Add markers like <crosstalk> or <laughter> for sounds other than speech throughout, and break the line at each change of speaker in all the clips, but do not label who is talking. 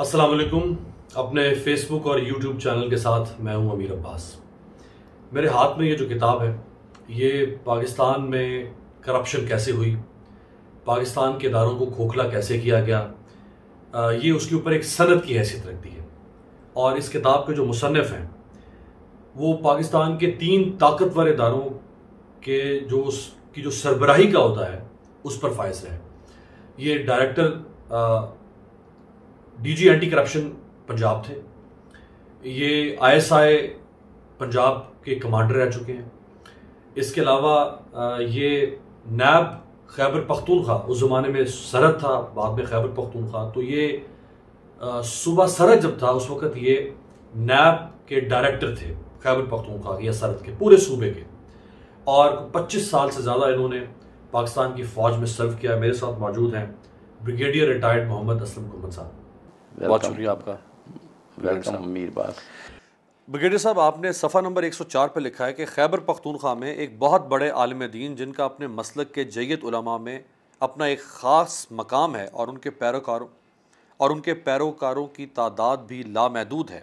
अस्सलाम वालेकुम अपने फेसबुक और यूट्यूब चैनल के साथ मैं हूं अमीर अब्बास मेरे हाथ में ये जो किताब है ये पाकिस्तान में करप्शन कैसे हुई पाकिस्तान के इदारों को खोखला कैसे किया गया ये उसके ऊपर एक सनत की हैसियत रखती है और इस किताब के जो मुसनफ़ हैं वो पाकिस्तान के तीन ताकतवर इदारों के जो उसकी जो सरबराही का होता है उस पर फायज है ये director DG anti corruption Punjab थे ये आईएसआई पंजाब के कमांडर रह चुके हैं इसके अलावा ये नैब खैबर पख्तूनख्वा उस ज़माने में सरहद था बाद में खैबर पख्तूनख्वा तो ये सुबह सरहद जब था उस वक़्त ये नैब के डायरेक्टर थे खैबर पख्तूनख्वा या सरहद के पूरे सूबे के और 25 साल से ज़्यादा इन्होंने पाकिस्तान की फ़ौज में सर्व किया मेरे साथ मौजूद हैं ब्रिगेडियर रिटायर्ड मोहम्मद असलम गुमन साहब बहुत शुक्रिया आपका वेलकम मीर बास ब्रिगेडियर साहब आपने सफ़ा नंबर 104 पर लिखा है कि खैबर पख्तूनख्वा में एक बहुत बड़े आलम दीन जिनका अपने मसलक के जैत उलमा में अपना एक ख़ास मकाम है और उनके पैरोकारों और उनके पैरोकारों की तादाद भी लामहदूद है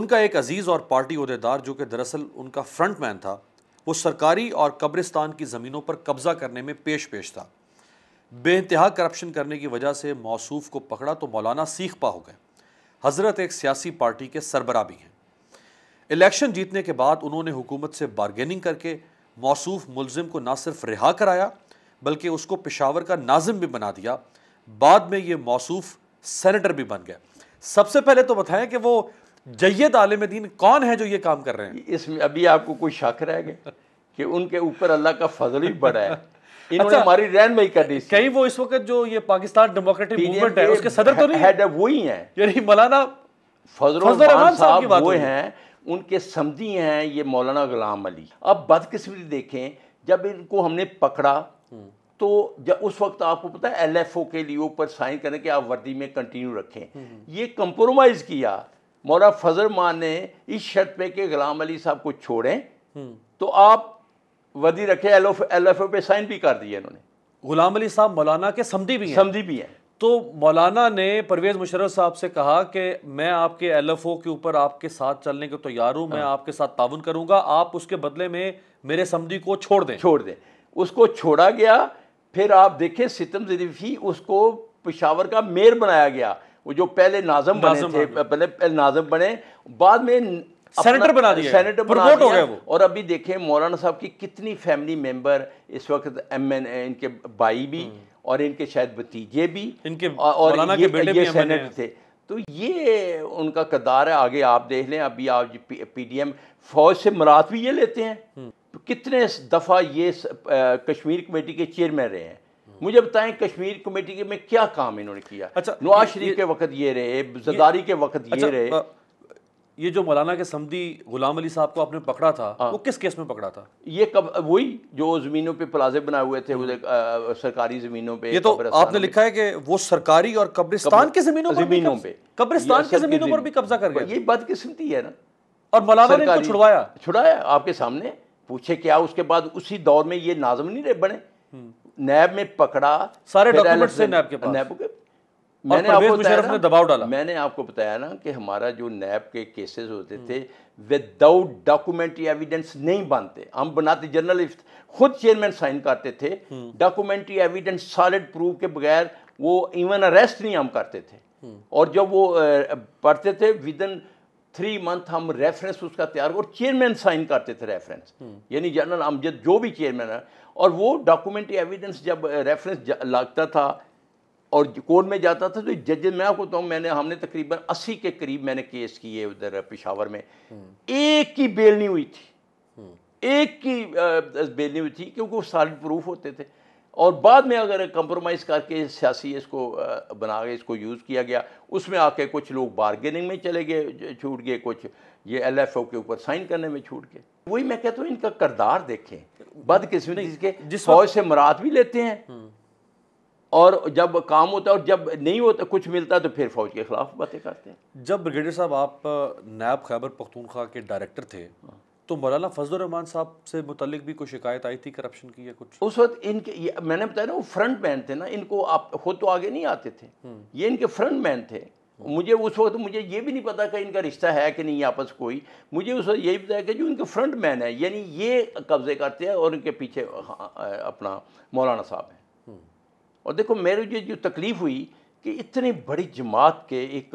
उनका एक अजीज़ और पार्टी अहदेदार जो कि दरअसल उनका फ्रंट मैन था वो सरकारी और कब्रिस्तान की ज़मीनों पर कब्ज़ा करने में पेश पेश था बेानतहा करप्शन करने की वजह से मौसूफ को पकड़ा तो मौलाना सीख पा हो गए हज़रत एक सियासी पार्टी के सरबरा भी हैं इलेक्शन जीतने के बाद उन्होंने हुकूमत से बारगेनिंग करके मौसूफ मुलजिम को ना सिर्फ रिहा कराया बल्कि उसको पेशावर का नाजिम भी बना दिया बाद में ये मौसूफ सेनेटर भी बन गए सबसे पहले तो बताएं कि वो जैद आलम दीन कौन है जो ये काम कर रहे हैं इसमें
अभी आपको कोई शक रह गया कि उनके ऊपर अल्लाह का फजल ही बड़ा है <laughs> इन्होंने अच्छा, हमारी
रहन में कर दी कहीं वो इस वक्त जो ये पाकिस्तान डेमोक्रेटिक मूवमेंट है उसके सदर तो नहीं है वही यानी मौलाना साहब वो हैं
उनके समझी हैं ये मौलाना गुलाम अली अब बदकिस्मती देखें जब इनको हमने पकड़ा हम्म। तो जब उस वक्त आपको पता है एलएफओ के लिए ऊपर साइन करें कि आप वर्दी में कंटिन्यू रखें हम्म, हम्म। ये कंप्रोमाइज़ किया मौला फजर मान ने इस शर्त पे कि गुलाम अली साहब को छोड़ें तो आप वर्दी रखे एल एफ पे साइन भी कर दिए इन्होंने
गुलाम अली साहब मौलाना के समझी भी हैं समझी भी हैं तो मौलाना ने परवेज़ मुशरफ साहब से कहा कि मैं आपके एल एफ ओ के ऊपर आपके साथ चलने को तैयार हूँ मैं हाँ। आपके साथ ताउन करूँगा आप उसके बदले में मेरे समझी को छोड़ दें छोड़ दें उसको छोड़ा गया
फिर आप देखें सितम जरीफी उसको पिशावर का मेयर बनाया गया वो जो पहले नाजम बने थे पहले, पहले नाजम बने बाद में सेनेटर बना दिया सेनेटर प्रमोट हो गए वो और अभी देखें मौलाना साहब की कितनी फैमिली मेंबर इस वक्त एम एन इनके भाई भी हम्म। और इनके शायद भतीजे भी इनके और ये, के बेटे ये सेनेटर थे तो ये उनका कदार है आगे आप देख लें अभी आप पी डी एम फौज से मुराद भी ये लेते हैं हम्म। तो कितने दफ़ा ये कश्मीर कमेटी के चेयरमैन रहे हैं हम्म। मुझे बताएं कश्मीर कमेटी के में क्या काम इन्होंने किया अच्छा नवाज शरीफ के वक्त ये रहे जदारी के वक्त ये अच्छा, रहे
ये जो मौलाना के समदी गुलाम अली साहब को आपने पकड़ा था हाँ। वो किस केस में पकड़ा था ये कब वही जो ज़मीनों पे प्लाजे बनाए हुए थे आ,
सरकारी ज़मीनों पे ये तो आपने लिखा
है कि वो सरकारी और कब्रिस्तान के ज़मीनों ज़मीनों पे कब्रिस्तान के ज़मीनों पर भी कब्जा
कर गए ये बदकिस्मती है ना और मौलाना ने छुड़वाया छुड़ाया आपके सामने पूछे क्या उसके बाद उसी दौर में ये नाजम नहीं रहे बने
हम्म।
नैब में पकड़ा सारे डॉक्यूमेंट्स नैब के पास नैब के
मैंने आपको मुशरफ ने दबाव डाला
मैंने आपको बताया ना कि हमारा जो नैब के केसेस होते थे विदाउट डॉक्यूमेंट्री एविडेंस नहीं बनते हम बनाते जर्नलिस्ट खुद चेयरमैन साइन करते थे डॉक्यूमेंट्री एविडेंस सॉलिड प्रूफ के बगैर वो इवन अरेस्ट नहीं हम करते थे हम्म। और जब वो पढ़ते थे विद इन थ्री मंथ हम रेफरेंस उसका तैयार और चेयरमैन साइन करते थे रेफरेंस हम्म। यानी जनरल अमजद जो भी चेयरमैन है और वो डॉक्यूमेंट्री एविडेंस जब रेफरेंस लगता था और कोर्ट में जाता था तो जज मैं आपको बताऊँ मैंने हमने तकरीबन अस्सी के करीब मैंने केस किए उधर पिशावर में एक की बेल नहीं हुई थी एक की बेल नहीं हुई थी क्योंकि वो सॉलिड प्रूफ होते थे और बाद में अगर कंप्रोमाइज़ करके सियासी इसको बना के इसको यूज़ किया गया उसमें आके कुछ लोग बारगेनिंग में चले गए छूट गए कुछ ये एल एफ ओ के ऊपर साइन करने में छूट गए वही मैं कहता हूँ इनका करदार देखें बदकिस्मती जिस सौ से मरात भी लेते हैं हम्म। और जब काम होता है और जब नहीं होता कुछ मिलता तो फिर फौज के खिलाफ
बातें करते हैं जब ब्रिगेडियर साहब आप नायब खैबर पख्तूनख्वा के डायरेक्टर थे हाँ। तो मौलाना फजल रहमान साहब से मुतलिक भी कोई शिकायत आई थी करप्शन की या कुछ उस वक्त इनके मैंने बताया
ना वो फ्रंट मैन थे ना इनको आप खुद तो आगे नहीं आते थे हम्म। ये इनके फ्रंट मैन थे हम्म। मुझे उस वक्त मुझे ये भी नहीं पता कि इनका रिश्ता है कि नहीं आपस कोई मुझे उस वक्त यही बताया कि जो इनके फ्रंट मैन है यानी ये कब्जे करते हैं और इनके पीछे हाँ, अपना मौलाना साहब हैं और देखो मेरे जो जो तकलीफ़ हुई कि इतनी बड़ी जमात के एक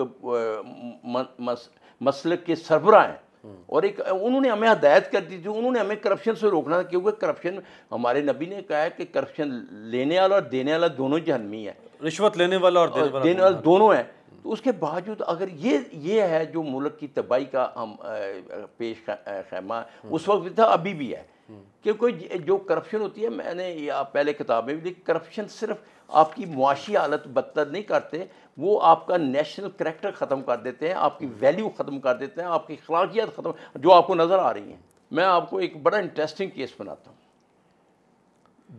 मसल के सरबरा हैं और एक उन्होंने हमें हदायत कर दी थी उन्होंने हमें करप्शन से रोकना था क्योंकि करप्शन हमारे नबी ने कहा है कि करप्शन लेने वाला और देने वाला दोनों जहनमी है
रिश्वत लेने वाला और देने वाला, देने वाला दोनों है
तो उसके बावजूद अगर ये ये है जो मुल्क की तबाही का हम पेश खैमा उस वक्त भी था अभी भी है कि कोई जो करप्शन होती है मैंने या पहले किताब में भी देखी करप्शन सिर्फ आपकी मुआशी हालत बदतर नहीं करते वो आपका नेशनल करेक्टर ख़त्म कर देते हैं आपकी वैल्यू हम्म। ख़त्म कर देते हैं आपकी खलाकियात ख़त्म जो आपको नज़र आ रही हैं मैं आपको एक बड़ा इंटरेस्टिंग केस बनाता हूँ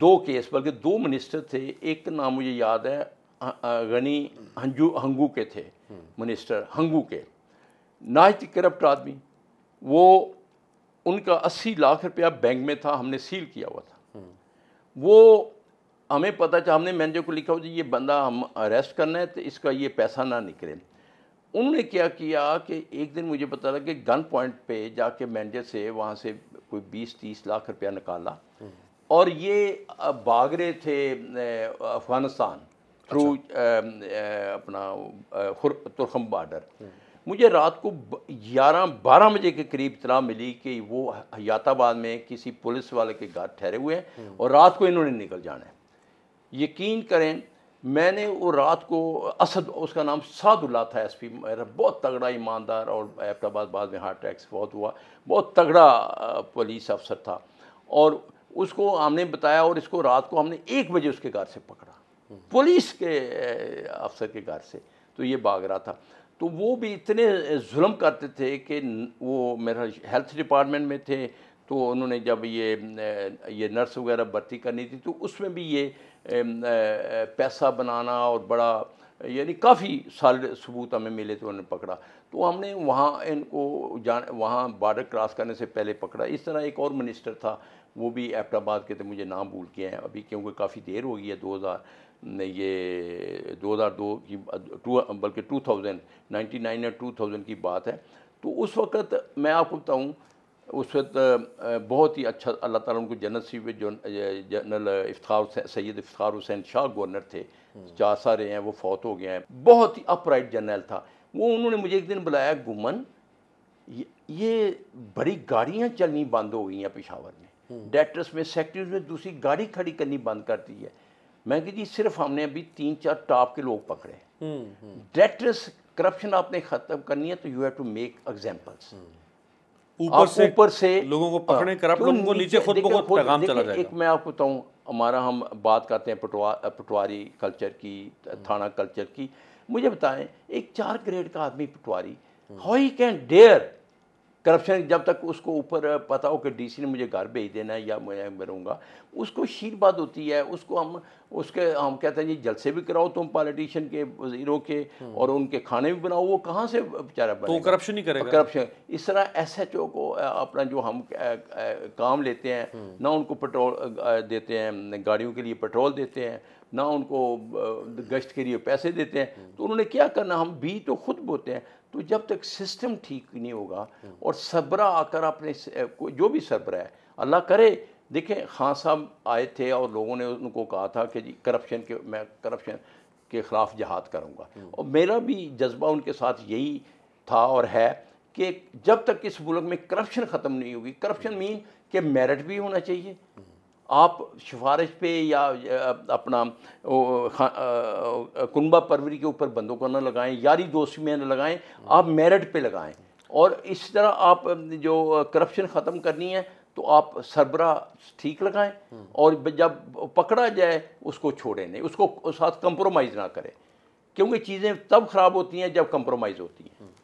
दो केस बल्कि दो मिनिस्टर थे एक नाम मुझे याद है गनी हंजू हंगू के थे मिनिस्टर हम्म। हंगू के नाच करप्ट आदमी वो उनका अस्सी लाख रुपया बैंक में था हमने सील किया हुआ था वो हमें पता चला हमने मैनेजर को लिखा हो जी ये बंदा हम अरेस्ट करना है तो इसका ये पैसा ना निकले उन्होंने क्या किया कि एक दिन मुझे पता लगा कि गन पॉइंट पे जाके मैनेजर से वहाँ से कोई बीस तीस लाख रुपया निकाला और ये भाग रहे थे अफगानिस्तान अच्छा। थ्रू अच्छा। अपना तुर्खम बॉर्डर मुझे रात को ग्यारह बारह बजे के करीब इतना मिली कि वो हयाताबाद में किसी पुलिस वाले के घर ठहरे हुए हैं हम्म। और रात को इन्होंने निकल जाना है यकीन करें मैंने वो रात को असद उसका नाम सादुल्ला था एस पी बहुत तगड़ा ईमानदार और एबटाबाद बाद में हार्ट अटैक्स बहुत हुआ बहुत तगड़ा पुलिस अफसर था और उसको हमने बताया और इसको रात को हमने एक बजे उसके घर से पकड़ा हम्म। पुलिस के अफसर के घर से तो ये भाग रहा था तो वो भी इतने जुल्म करते थे कि वो मेरा हेल्थ डिपार्टमेंट में थे तो उन्होंने जब ये ये नर्स वगैरह भर्ती करनी थी तो उसमें भी ये पैसा बनाना और बड़ा यानी काफ़ी साल सबूत हमें मिले थे उन्होंने पकड़ा तो हमने वहाँ इनको जान वहाँ बॉर्डर क्रॉस करने से पहले पकड़ा इस तरह एक और मिनिस्टर था वो भी एपटाबाद के थे मुझे नाम भूल गया है अभी क्योंकि काफ़ी देर हो गई है दो हज़ार ये 2002 की टू बल्कि 2000 99 या 2000 की बात है तो उस वक़्त मैं आपको बताऊँ उस वक्त बहुत ही अच्छा अल्लाह ताला उनको जनरल सी जो जनरल इफ्तार सैयद इफ्तार हुसैन शाह गवर्नर थे हम्म। चार सारे हैं वो फौत हो गए हैं बहुत ही अपराइट जनरल था वो उन्होंने मुझे एक दिन बुलाया गुमन ये, ये बड़ी गाड़ियाँ चलनी बंद हो गई हैं पिशावर में हम्म। डेट्रस में सेक्टर्स में दूसरी गाड़ी खड़ी करनी बंद कर दी है मैं कि जी सिर्फ हमने अभी तीन चार टॉप के लोग पकड़े
डेटर्स
हम्म, करप्शन हम्म। आपने खत्म करनी है तो you have to make examples ऊपर से ऊपर से लोगों को पकड़े हाँ, करप्ट लोगों को नीचे खुद को पैगाम चला जाएगा एक मैं आपको बताऊं हमारा हम बात करते हैं पटवा पटवारी कल्चर की हम्म। थाना कल्चर की मुझे बताएं एक चार ग्रेड का आदमी पटवारी how he can dare corruption जब तक उसको ऊपर पता हो कि डीसी ने मुझे घर भेज देना है या मैं मरूँगा उसको शीरबाद होती है उसको हम उसके हम कहते हैं जी जलसे भी कराओ तुम पॉलिटिशियन के वजीरों के हम्म। और उनके खाने भी बनाओ वो कहाँ से बेचारा तो करप्शन ही करेगा तो करप्शन इस तरह एस एच ओ को अपना जो हम काम लेते हैं हम्म। ना उनको पेट्रोल देते हैं गाड़ियों के लिए पेट्रोल देते हैं ना उनको गश्त के लिए पैसे देते हैं हम्म। तो उन्होंने क्या करना हम भी तो खुद बोते हैं तो जब तक सिस्टम ठीक नहीं होगा हम्म। और सरबरा आकर अपने जो भी सरबरा है अल्लाह करे देखें खान साहब आए थे और लोगों ने उनको कहा था कि जी करप्शन के मैं करप्शन के ख़िलाफ़ जहाद करूँगा हम्म। और मेरा भी जज्बा उनके साथ यही था और है कि जब तक इस मुल्क में करप्शन ख़त्म नहीं होगी करप्शन हम्म। मीन कि मेरिट भी होना चाहिए आप सिफारिश पे या अपना कुनबा परवरी के ऊपर बंदों को ना लगाएं यारी दोस्ती में ना लगाएं आप मेरिट पे लगाएं और इस तरह आप जो करप्शन ख़त्म करनी है तो आप सरबरा ठीक लगाएं और जब पकड़ा जाए उसको छोड़े नहीं उसको साथ कंप्रोमाइज़ ना करें क्योंकि चीज़ें तब ख़राब होती हैं जब कंप्रोमाइज़ होती हैं